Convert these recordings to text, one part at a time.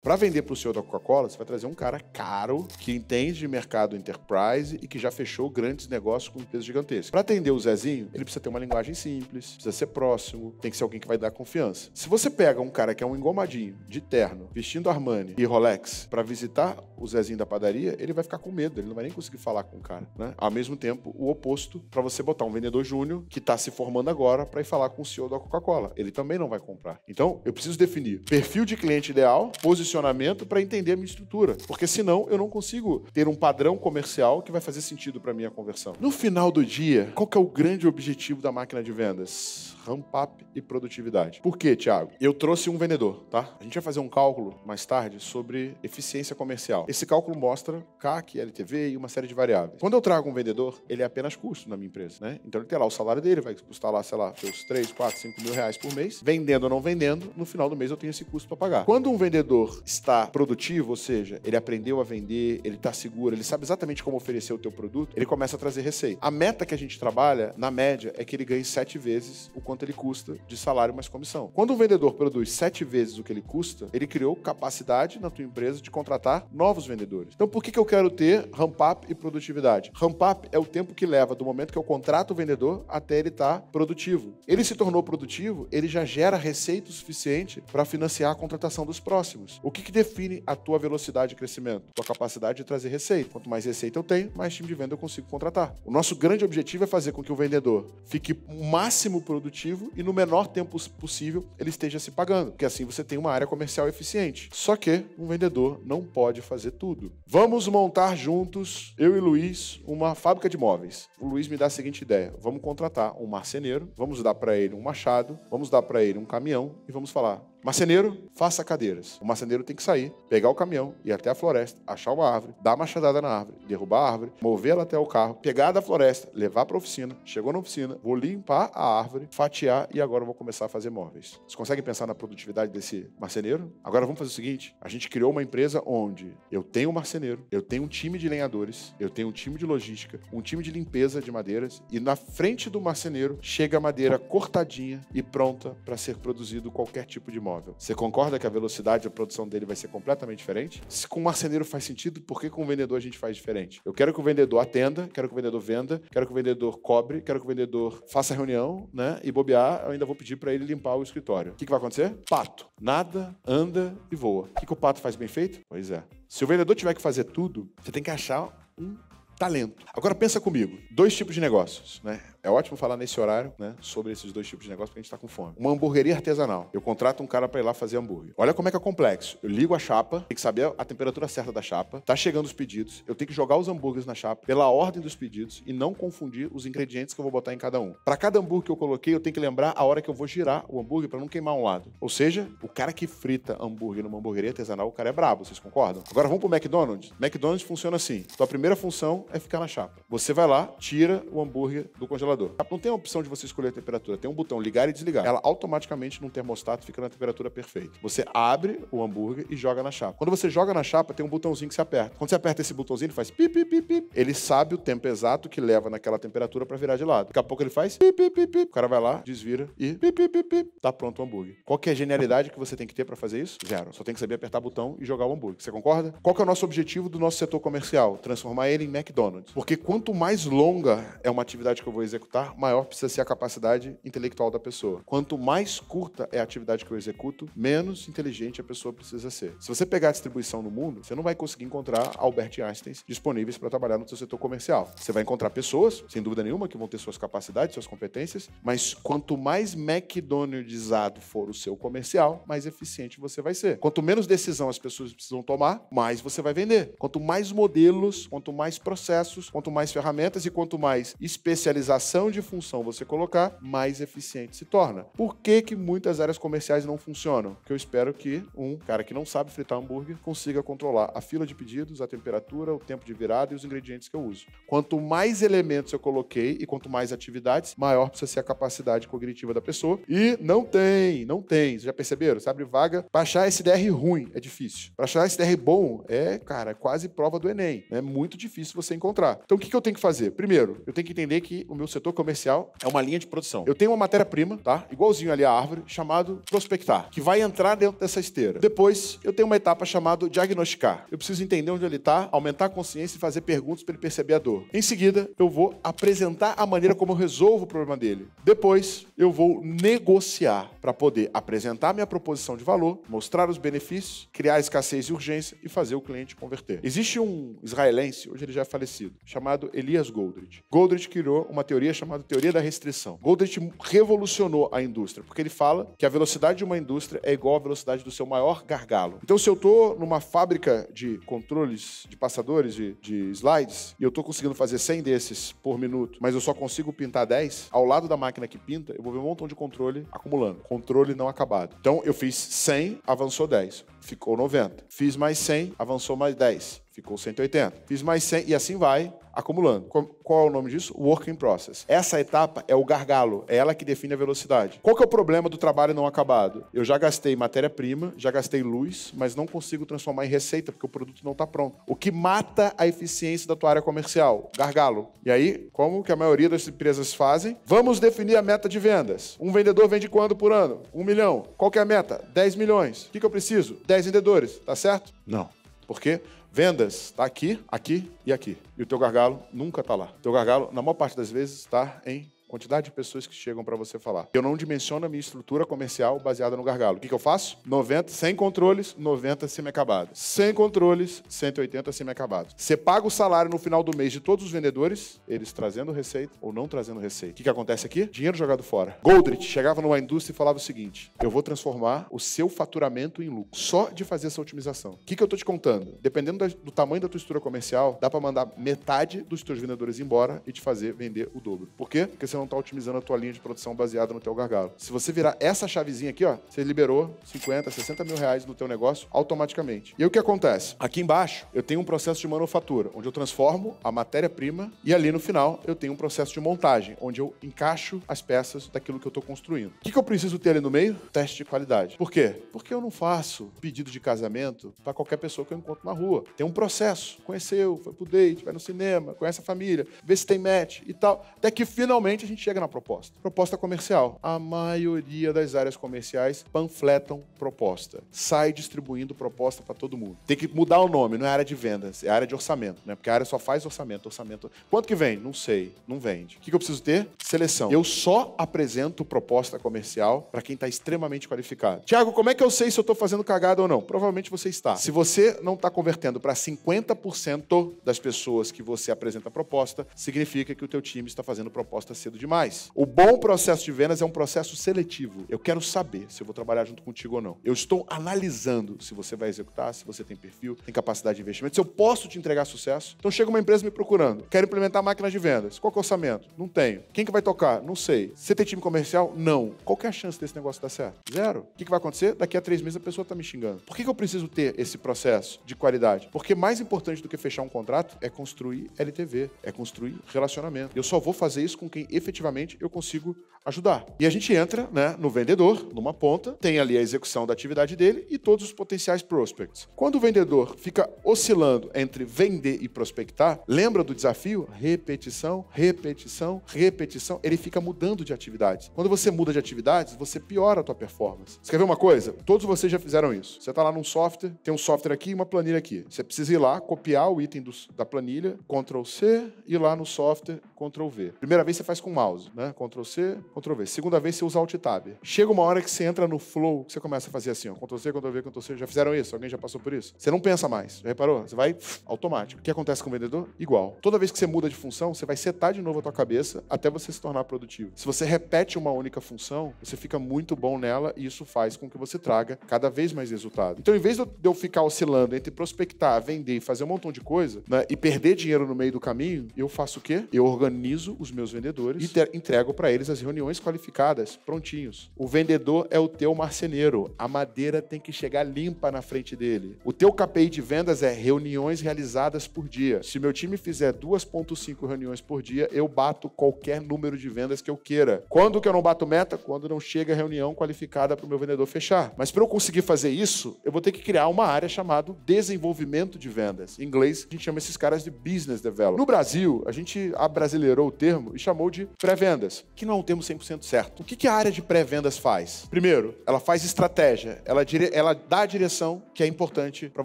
Para vender para o senhor da Coca-Cola, você vai trazer um cara caro, que entende de mercado enterprise e que já fechou grandes negócios com empresas gigantescas. Para atender o Zezinho, ele precisa ter uma linguagem simples, precisa ser próximo, tem que ser alguém que vai dar confiança. Se você pega um cara que é um engomadinho, de terno, vestindo Armani e Rolex, para visitar o Zezinho da padaria, ele vai ficar com medo, ele não vai nem conseguir falar com o cara. Né? Ao mesmo tempo, o oposto, para você botar um vendedor júnior que está se formando agora para ir falar com o senhor da Coca-Cola. Ele também não vai comprar. Então, eu preciso definir perfil de cliente ideal, posicionamento posicionamento para entender a minha estrutura, porque senão eu não consigo ter um padrão comercial que vai fazer sentido para minha conversão. No final do dia, qual que é o grande objetivo da máquina de vendas? ramp-up e produtividade. Por quê, Thiago? Eu trouxe um vendedor, tá? A gente vai fazer um cálculo mais tarde sobre eficiência comercial. Esse cálculo mostra CAC, LTV e uma série de variáveis. Quando eu trago um vendedor, ele é apenas custo na minha empresa, né? Então ele tem lá o salário dele, vai custar lá, sei lá, seus 3, 4, 5 mil reais por mês. Vendendo ou não vendendo, no final do mês eu tenho esse custo para pagar. Quando um vendedor está produtivo, ou seja, ele aprendeu a vender, ele está seguro, ele sabe exatamente como oferecer o teu produto, ele começa a trazer receita. A meta que a gente trabalha, na média, é que ele ganhe sete vezes o quanto quanto ele custa de salário mais comissão. Quando o vendedor produz sete vezes o que ele custa, ele criou capacidade na tua empresa de contratar novos vendedores. Então, por que, que eu quero ter ramp-up e produtividade? Ramp-up é o tempo que leva do momento que eu contrato o vendedor até ele estar tá produtivo. Ele se tornou produtivo, ele já gera receita o suficiente para financiar a contratação dos próximos. O que, que define a tua velocidade de crescimento? Tua capacidade de trazer receita. Quanto mais receita eu tenho, mais time de venda eu consigo contratar. O nosso grande objetivo é fazer com que o vendedor fique o máximo produtivo e no menor tempo possível ele esteja se pagando, porque assim você tem uma área comercial eficiente. Só que um vendedor não pode fazer tudo. Vamos montar juntos, eu e Luiz, uma fábrica de móveis. O Luiz me dá a seguinte ideia: vamos contratar um marceneiro, vamos dar para ele um machado, vamos dar para ele um caminhão e vamos falar: Marceneiro, faça cadeiras. O marceneiro tem que sair, pegar o caminhão, ir até a floresta, achar uma árvore, dar uma machadada na árvore, derrubar a árvore, mover ela até o carro, pegar da floresta, levar para a oficina. Chegou na oficina, vou limpar a árvore, fatiar e agora vou começar a fazer móveis. Vocês conseguem pensar na produtividade desse marceneiro? Agora vamos fazer o seguinte: a gente criou uma empresa onde eu tenho um marceneiro, eu tenho um time de lenhadores, eu tenho um time de logística, um time de limpeza de madeiras e na frente do marceneiro chega a madeira cortadinha e pronta para ser produzido qualquer tipo de móvel você concorda que a velocidade de produção dele vai ser completamente diferente? Se com o um marceneiro faz sentido, por que com o um vendedor a gente faz diferente? Eu quero que o vendedor atenda, quero que o vendedor venda, quero que o vendedor cobre, quero que o vendedor faça reunião, né? E bobear, eu ainda vou pedir para ele limpar o escritório. O que, que vai acontecer? Pato. Nada, anda e voa. O que, que o pato faz bem feito? Pois é. Se o vendedor tiver que fazer tudo, você tem que achar um talento. Agora pensa comigo, dois tipos de negócios, né? É ótimo falar nesse horário, né, sobre esses dois tipos de negócio, porque a gente está com fome. Uma hamburgueria artesanal. Eu contrato um cara para ir lá fazer hambúrguer. Olha como é que é complexo. Eu ligo a chapa, tem que saber a temperatura certa da chapa, tá chegando os pedidos, eu tenho que jogar os hambúrgueres na chapa pela ordem dos pedidos e não confundir os ingredientes que eu vou botar em cada um. Para cada hambúrguer que eu coloquei, eu tenho que lembrar a hora que eu vou girar o hambúrguer para não queimar um lado. Ou seja, o cara que frita hambúrguer numa hamburgueria artesanal, o cara é brabo, vocês concordam? Agora vamos pro McDonald's. McDonald's funciona assim. Tua primeira função é ficar na chapa. Você vai lá, tira o hambúrguer do congelador não tem a opção de você escolher a temperatura, tem um botão ligar e desligar. Ela automaticamente num termostato fica na temperatura perfeita. Você abre o hambúrguer e joga na chapa. Quando você joga na chapa, tem um botãozinho que se aperta. Quando você aperta esse botãozinho, ele faz pip, pip, pip, pip. Ele sabe o tempo exato que leva naquela temperatura para virar de lado. Daqui a pouco ele faz pip, pip, pip, pip. O cara vai lá, desvira e pip, pip, pip, pip. Tá pronto o hambúrguer. Qual que é a genialidade que você tem que ter para fazer isso? Zero. Só tem que saber apertar botão e jogar o hambúrguer. Você concorda? Qual que é o nosso objetivo do nosso setor comercial? Transformar ele em McDonald's. Porque quanto mais longa é uma atividade que eu vou executar, executar, maior precisa ser a capacidade intelectual da pessoa. Quanto mais curta é a atividade que eu executo, menos inteligente a pessoa precisa ser. Se você pegar a distribuição no mundo, você não vai conseguir encontrar Albert Einstein disponíveis para trabalhar no seu setor comercial. Você vai encontrar pessoas, sem dúvida nenhuma, que vão ter suas capacidades, suas competências, mas quanto mais McDonaldizado for o seu comercial, mais eficiente você vai ser. Quanto menos decisão as pessoas precisam tomar, mais você vai vender. Quanto mais modelos, quanto mais processos, quanto mais ferramentas e quanto mais especialização variação de função você colocar, mais eficiente se torna. Por que, que muitas áreas comerciais não funcionam? Porque eu espero que um cara que não sabe fritar hambúrguer consiga controlar a fila de pedidos, a temperatura, o tempo de virada e os ingredientes que eu uso. Quanto mais elementos eu coloquei e quanto mais atividades, maior precisa ser a capacidade cognitiva da pessoa. E não tem, não tem. Vocês já perceberam? Você abre vaga para achar SDR ruim, é difícil. Para achar SDR bom, é, cara, quase prova do Enem. É muito difícil você encontrar. Então, o que, que eu tenho que fazer? Primeiro, eu tenho que entender que o meu setor setor comercial é uma linha de produção. Eu tenho uma matéria-prima, tá? Igualzinho ali a árvore, chamado prospectar, que vai entrar dentro dessa esteira. Depois, eu tenho uma etapa chamada diagnosticar. Eu preciso entender onde ele está, aumentar a consciência e fazer perguntas para ele perceber a dor. Em seguida, eu vou apresentar a maneira como eu resolvo o problema dele. Depois, eu vou negociar para poder apresentar minha proposição de valor, mostrar os benefícios, criar escassez e urgência e fazer o cliente converter. Existe um israelense, hoje ele já é falecido, chamado Elias Goldrich. Goldrich criou uma teoria teoria chamada teoria da restrição. Goldrich revolucionou a indústria, porque ele fala que a velocidade de uma indústria é igual à velocidade do seu maior gargalo. Então, se eu tô numa fábrica de controles, de passadores, de, de slides, e eu tô conseguindo fazer 100 desses por minuto, mas eu só consigo pintar 10, ao lado da máquina que pinta, eu vou ver um montão de controle acumulando. Controle não acabado. Então, eu fiz 100, avançou 10. Ficou 90. Fiz mais 100, avançou mais 10 ficou 180. Fiz mais 100 e assim vai acumulando. Qual é o nome disso? Work in process. Essa etapa é o gargalo, é ela que define a velocidade. Qual que é o problema do trabalho não acabado? Eu já gastei matéria-prima, já gastei luz, mas não consigo transformar em receita porque o produto não está pronto. O que mata a eficiência da tua área comercial? Gargalo. E aí, como que a maioria das empresas fazem? Vamos definir a meta de vendas. Um vendedor vende quando por ano? Um milhão. Qual que é a meta? 10 milhões. O que, que eu preciso? 10 vendedores, tá certo? Não. Por quê? Vendas está aqui, aqui e aqui. E o teu gargalo nunca está lá. O teu gargalo, na maior parte das vezes, está em Quantidade de pessoas que chegam para você falar. Eu não dimensiono a minha estrutura comercial baseada no gargalo. O que, que eu faço? 90, 100 controles, 90 semi-acabados. 100 controles, 180 semi-acabados. Você paga o salário no final do mês de todos os vendedores, eles trazendo receita ou não trazendo receita. O que, que acontece aqui? Dinheiro jogado fora. Goldrich chegava numa indústria e falava o seguinte: eu vou transformar o seu faturamento em lucro, só de fazer essa otimização. O que, que eu tô te contando? Dependendo do tamanho da tua estrutura comercial, dá para mandar metade dos teus vendedores embora e te fazer vender o dobro. Por quê? Porque você não está otimizando a tua linha de produção baseada no teu gargalo. Se você virar essa chavezinha aqui, ó, você liberou 50, 60 mil reais do teu negócio automaticamente. E aí o que acontece? Aqui embaixo eu tenho um processo de manufatura, onde eu transformo a matéria-prima e ali no final eu tenho um processo de montagem, onde eu encaixo as peças daquilo que eu estou construindo. O que, que eu preciso ter ali no meio? Teste de qualidade. Por quê? Porque eu não faço pedido de casamento para qualquer pessoa que eu encontro na rua. Tem um processo. Conheceu, foi pro date, vai no cinema, conhece a família, vê se tem match e tal. Até que finalmente a gente chega na proposta. Proposta comercial. A maioria das áreas comerciais panfletam proposta. Sai distribuindo proposta para todo mundo. Tem que mudar o nome, não é área de vendas, é área de orçamento, né? Porque a área só faz orçamento, orçamento. Quanto que vem? Não sei, não vende. O que, que eu preciso ter? Seleção. Eu só apresento proposta comercial para quem está extremamente qualificado. Tiago, como é que eu sei se eu estou fazendo cagada ou não? Provavelmente você está. Se você não está convertendo para 50% das pessoas que você apresenta proposta, significa que o teu time está fazendo proposta cedo demais. O bom processo de vendas é um processo seletivo. Eu quero saber se eu vou trabalhar junto contigo ou não. Eu estou analisando se você vai executar, se você tem perfil, tem capacidade de investimento, se eu posso te entregar sucesso. Então chega uma empresa me procurando, quero implementar máquinas de vendas. Qual é o orçamento? Não tenho. Quem que vai tocar? Não sei. Você tem time comercial? Não. Qual é a chance desse negócio dar certo? Zero. O que, que vai acontecer? Daqui a três meses a pessoa está me xingando. Por que, que eu preciso ter esse processo de qualidade? Porque mais importante do que fechar um contrato é construir LTV, é construir relacionamento. Eu só vou fazer isso com quem efetivamente efetivamente eu consigo ajudar. E a gente entra né, no vendedor, numa ponta, tem ali a execução da atividade dele e todos os potenciais prospects. Quando o vendedor fica oscilando entre vender e prospectar, lembra do desafio? Repetição, repetição, repetição. Ele fica mudando de atividades. Quando você muda de atividades, você piora a tua performance. Você quer ver uma coisa? Todos vocês já fizeram isso. Você está lá num software, tem um software aqui e uma planilha aqui. Você precisa ir lá, copiar o item do, da planilha, Ctrl C, ir lá no software, Ctrl V. Primeira vez você faz com mouse, né? Ctrl C, Ctrl V. Segunda vez você usa Alt Tab. Chega uma hora que você entra no flow, que você começa a fazer assim, ó, Ctrl C, Ctrl V, Ctrl C. Já fizeram isso? Alguém já passou por isso? Você não pensa mais, já reparou? Você vai automático. O que acontece com o vendedor? Igual. Toda vez que você muda de função, você vai setar de novo a tua cabeça até você se tornar produtivo. Se você repete uma única função, você fica muito bom nela e isso faz com que você traga cada vez mais resultado. Então, em vez de eu ficar oscilando entre prospectar, vender e fazer um montão de coisa né, e perder dinheiro no meio do caminho, eu faço o quê? Eu organizo os meus vendedores entrego para eles as reuniões qualificadas, prontinhos. O vendedor é o teu marceneiro. A madeira tem que chegar limpa na frente dele. O teu KPI de vendas é reuniões realizadas por dia. Se meu time fizer 2.5 reuniões por dia, eu bato qualquer número de vendas que eu queira. Quando que eu não bato meta? Quando não chega a reunião qualificada para o meu vendedor fechar. Mas para eu conseguir fazer isso, eu vou ter que criar uma área chamada desenvolvimento de vendas. Em inglês, a gente chama esses caras de business develop No Brasil, a gente abrasileirou o termo e chamou de Pré-vendas, que não é um termo 100% certo. O que, que a área de pré-vendas faz? Primeiro, ela faz estratégia, ela, dire... ela dá a direção que é importante para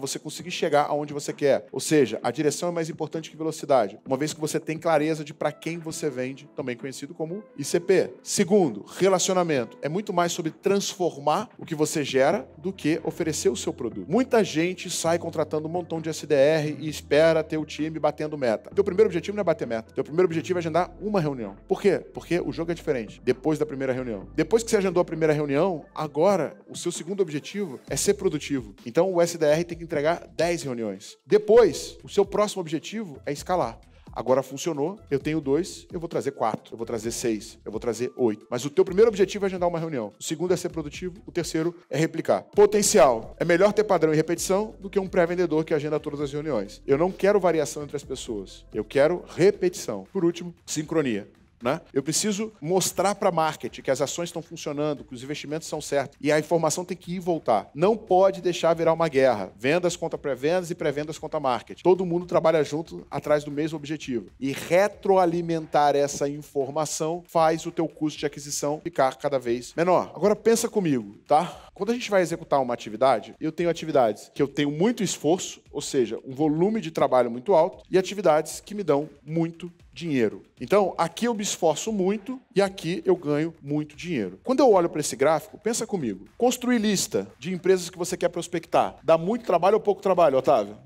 você conseguir chegar aonde você quer. Ou seja, a direção é mais importante que velocidade, uma vez que você tem clareza de para quem você vende, também conhecido como ICP. Segundo, relacionamento. É muito mais sobre transformar o que você gera do que oferecer o seu produto. Muita gente sai contratando um montão de SDR e espera ter o time batendo meta. Teu primeiro objetivo não é bater meta. Teu primeiro objetivo é agendar uma reunião. Por quê? Porque o jogo é diferente depois da primeira reunião. Depois que você agendou a primeira reunião, agora o seu segundo objetivo é ser produtivo. Então o SDR tem que entregar 10 reuniões. Depois, o seu próximo objetivo é escalar. Agora funcionou, eu tenho dois, eu vou trazer quatro, eu vou trazer seis, eu vou trazer oito. Mas o teu primeiro objetivo é agendar uma reunião. O segundo é ser produtivo, o terceiro é replicar. Potencial. É melhor ter padrão e repetição do que um pré-vendedor que agenda todas as reuniões. Eu não quero variação entre as pessoas. Eu quero repetição. Por último, sincronia. Né? Eu preciso mostrar para a market que as ações estão funcionando, que os investimentos são certos. E a informação tem que ir e voltar. Não pode deixar virar uma guerra. Vendas contra pré-vendas e pré-vendas contra market. Todo mundo trabalha junto atrás do mesmo objetivo. E retroalimentar essa informação faz o teu custo de aquisição ficar cada vez menor. Agora pensa comigo, tá? Quando a gente vai executar uma atividade, eu tenho atividades que eu tenho muito esforço, ou seja, um volume de trabalho muito alto, e atividades que me dão muito dinheiro. Então, aqui eu me esforço muito e aqui eu ganho muito dinheiro. Quando eu olho para esse gráfico, pensa comigo. Construir lista de empresas que você quer prospectar. Dá muito trabalho ou pouco trabalho, Otávio?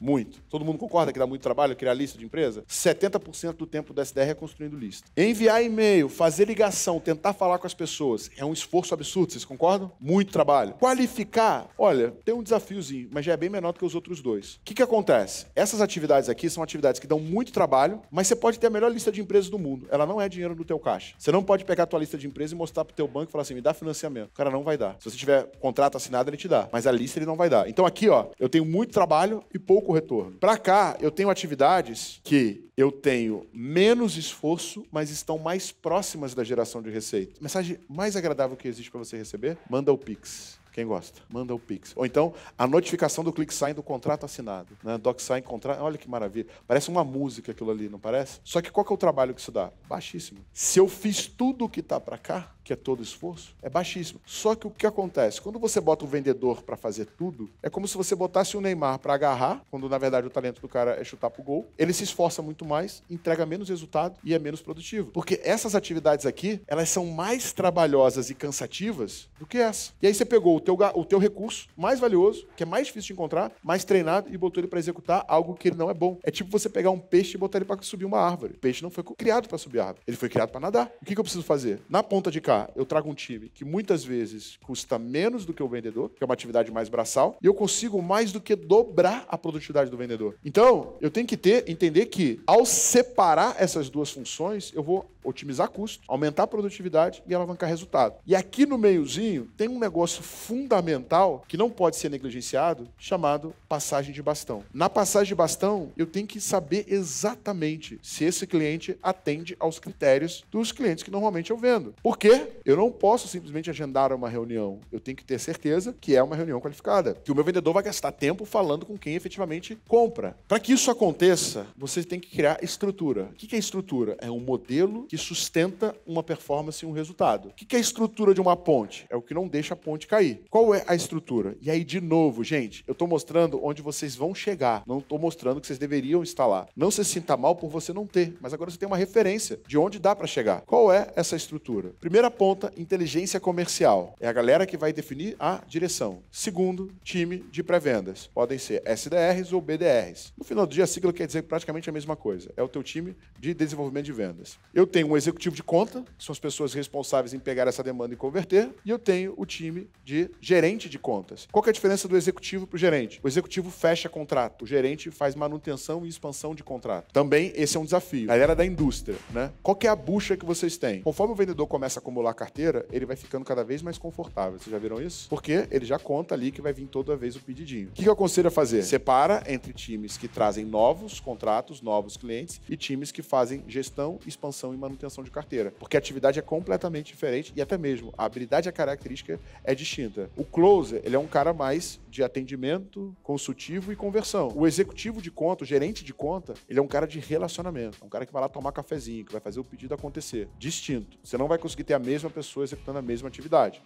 Muito. Todo mundo concorda que dá muito trabalho criar lista de empresa? 70% do tempo do SDR é construindo lista. Enviar e-mail, fazer ligação, tentar falar com as pessoas é um esforço absurdo, vocês concordam? Muito trabalho. Qualificar, olha, tem um desafiozinho, mas já é bem menor do que os outros dois. O que, que acontece? Essas atividades aqui são atividades que dão muito trabalho, mas você pode ter a melhor lista de empresas do mundo. Ela não é dinheiro no teu caixa. Você não pode pegar a tua lista de empresas e mostrar pro teu banco e falar assim, me dá financiamento. O cara não vai dar. Se você tiver contrato assinado, ele te dá. Mas a lista ele não vai dar. Então aqui, ó, eu tenho muito trabalho e pouco pouco retorno. Para cá, eu tenho atividades que eu tenho menos esforço, mas estão mais próximas da geração de receita. mensagem mais agradável que existe para você receber? Manda o Pix. Quem gosta, manda o Pix. Ou então, a notificação do saindo do contrato assinado. Né? DocSign, contrato. Olha que maravilha. Parece uma música aquilo ali, não parece? Só que qual que é o trabalho que isso dá? Baixíssimo. Se eu fiz tudo o que está para cá, que é todo esforço, é baixíssimo. Só que o que acontece? Quando você bota o vendedor para fazer tudo, é como se você botasse o Neymar para agarrar, quando na verdade o talento do cara é chutar pro gol. Ele se esforça muito mais, entrega menos resultado e é menos produtivo. Porque essas atividades aqui, elas são mais trabalhosas e cansativas do que essa. E aí você pegou o teu, o teu recurso mais valioso, que é mais difícil de encontrar, mais treinado e botou ele para executar algo que ele não é bom. É tipo você pegar um peixe e botar ele para subir uma árvore. O peixe não foi criado para subir árvore, ele foi criado para nadar. O que, que eu preciso fazer? Na ponta de cá eu trago um time que muitas vezes custa menos do que o vendedor, que é uma atividade mais braçal, e eu consigo mais do que dobrar a produtividade do vendedor. Então, eu tenho que ter, entender que ao separar essas duas funções, eu vou otimizar custo, aumentar a produtividade e alavancar resultado. E aqui no meiozinho tem um negócio fundamental que não pode ser negligenciado, chamado passagem de bastão. Na passagem de bastão, eu tenho que saber exatamente se esse cliente atende aos critérios dos clientes que normalmente eu vendo. Por quê? Eu não posso simplesmente agendar uma reunião. Eu tenho que ter certeza que é uma reunião qualificada, que o meu vendedor vai gastar tempo falando com quem efetivamente compra. Para que isso aconteça, você tem que criar estrutura. O que é estrutura? É um modelo que sustenta uma performance e um resultado. O que é a estrutura de uma ponte? É o que não deixa a ponte cair. Qual é a estrutura? E aí, de novo, gente, eu estou mostrando onde vocês vão chegar. Não estou mostrando que vocês deveriam estar lá. Não se sinta mal por você não ter, mas agora você tem uma referência de onde dá para chegar. Qual é essa estrutura? Primeira Primeira ponta, inteligência comercial. É a galera que vai definir a direção. Segundo, time de pré-vendas. Podem ser SDRs ou BDRs. No final do dia, a sigla quer dizer praticamente a mesma coisa. É o teu time de desenvolvimento de vendas. Eu tenho um executivo de conta, que são as pessoas responsáveis em pegar essa demanda e converter, e eu tenho o time de gerente de contas. Qual é a diferença do executivo para o gerente? O executivo fecha contrato, o gerente faz manutenção e expansão de contrato. Também esse é um desafio. A galera da indústria, né? Qual é a bucha que vocês têm? Conforme o vendedor começa a acumular acumular carteira, ele vai ficando cada vez mais confortável. Vocês já viram isso? Porque ele já conta ali que vai vir toda vez o pedidinho. O que eu aconselho a fazer? Separa entre times que trazem novos contratos, novos clientes e times que fazem gestão, expansão e manutenção de carteira. Porque a atividade é completamente diferente e até mesmo a habilidade e a característica é distinta. O closer, ele é um cara mais de atendimento, consultivo e conversão. O executivo de conta, o gerente de conta, ele é um cara de relacionamento, é um cara que vai lá tomar cafezinho, que vai fazer o pedido acontecer. Distinto. Você não vai conseguir ter a mesma pessoa executando a mesma atividade.